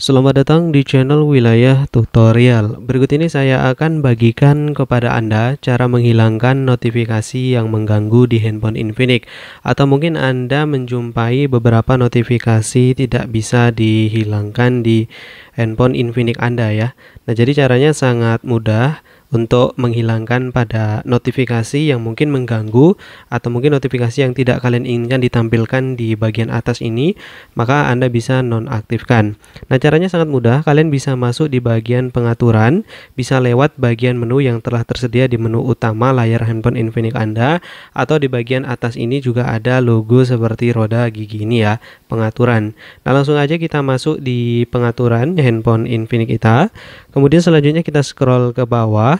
Selamat datang di channel Wilayah Tutorial. Berikut ini saya akan bagikan kepada Anda cara menghilangkan notifikasi yang mengganggu di handphone Infinix atau mungkin Anda menjumpai beberapa notifikasi tidak bisa dihilangkan di handphone Infinix Anda ya. Nah, jadi caranya sangat mudah untuk menghilangkan pada notifikasi yang mungkin mengganggu atau mungkin notifikasi yang tidak kalian inginkan ditampilkan di bagian atas ini maka Anda bisa nonaktifkan nah caranya sangat mudah kalian bisa masuk di bagian pengaturan bisa lewat bagian menu yang telah tersedia di menu utama layar handphone Infinix Anda atau di bagian atas ini juga ada logo seperti roda gigi ini ya pengaturan nah langsung aja kita masuk di pengaturan handphone Infinix kita kemudian selanjutnya kita scroll ke bawah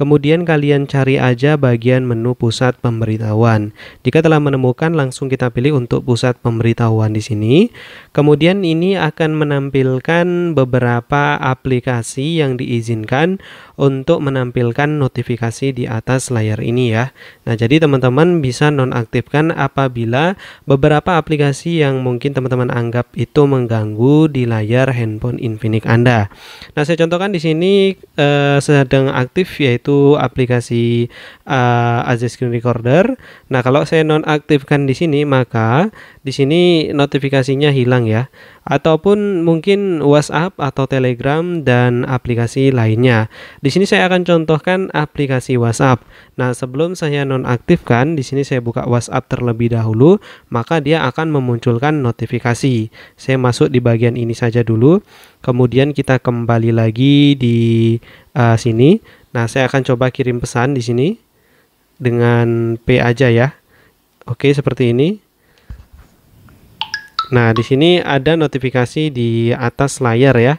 Kemudian kalian cari aja bagian menu pusat pemberitahuan. Jika telah menemukan, langsung kita pilih untuk pusat pemberitahuan di sini. Kemudian ini akan menampilkan beberapa aplikasi yang diizinkan untuk menampilkan notifikasi di atas layar ini ya. Nah, jadi teman-teman bisa nonaktifkan apabila beberapa aplikasi yang mungkin teman-teman anggap itu mengganggu di layar handphone Infinix Anda. Nah, saya contohkan di sini eh, sedang aktif yaitu itu aplikasi uh, eh, Aziz Screen Recorder. Nah, kalau saya nonaktifkan di sini, maka di sini notifikasinya hilang ya. Ataupun mungkin WhatsApp atau Telegram dan aplikasi lainnya. Di sini saya akan contohkan aplikasi WhatsApp. Nah, sebelum saya nonaktifkan, di sini saya buka WhatsApp terlebih dahulu, maka dia akan memunculkan notifikasi. Saya masuk di bagian ini saja dulu. Kemudian kita kembali lagi di uh, sini Nah, saya akan coba kirim pesan di sini dengan P aja ya. Oke, seperti ini. Nah, di sini ada notifikasi di atas layar ya.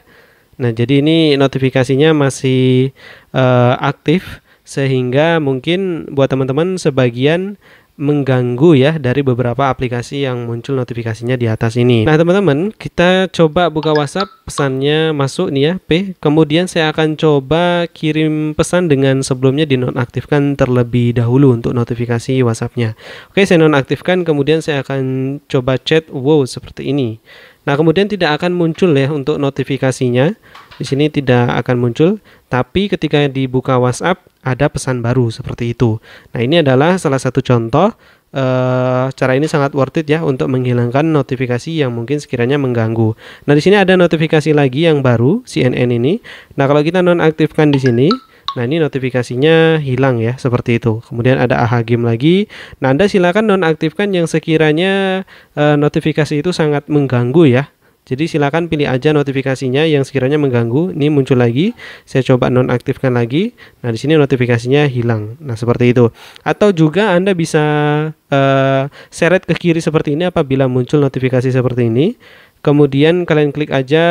Nah, jadi ini notifikasinya masih uh, aktif sehingga mungkin buat teman-teman sebagian mengganggu ya dari beberapa aplikasi yang muncul notifikasinya di atas ini. Nah teman-teman, kita coba buka WhatsApp, pesannya masuk nih ya P. Kemudian saya akan coba kirim pesan dengan sebelumnya dinonaktifkan terlebih dahulu untuk notifikasi WhatsAppnya. Oke, saya nonaktifkan, kemudian saya akan coba chat wow seperti ini. Nah, kemudian tidak akan muncul ya untuk notifikasinya. Di sini tidak akan muncul, tapi ketika dibuka WhatsApp ada pesan baru seperti itu. Nah, ini adalah salah satu contoh eh, cara ini sangat worth it ya untuk menghilangkan notifikasi yang mungkin sekiranya mengganggu. Nah, di sini ada notifikasi lagi yang baru CNN ini. Nah, kalau kita nonaktifkan di sini Nah ini notifikasinya hilang ya seperti itu. Kemudian ada AH game lagi. Nah Anda silakan nonaktifkan yang sekiranya e, notifikasi itu sangat mengganggu ya. Jadi silakan pilih aja notifikasinya yang sekiranya mengganggu. Ini muncul lagi. Saya coba nonaktifkan lagi. Nah di sini notifikasinya hilang. Nah seperti itu. Atau juga Anda bisa e, seret ke kiri seperti ini apabila muncul notifikasi seperti ini. Kemudian kalian klik aja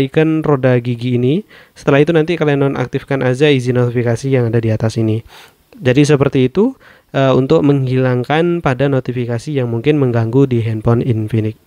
icon roda gigi ini. Setelah itu nanti kalian nonaktifkan aja izin notifikasi yang ada di atas ini. Jadi seperti itu uh, untuk menghilangkan pada notifikasi yang mungkin mengganggu di handphone Infinix.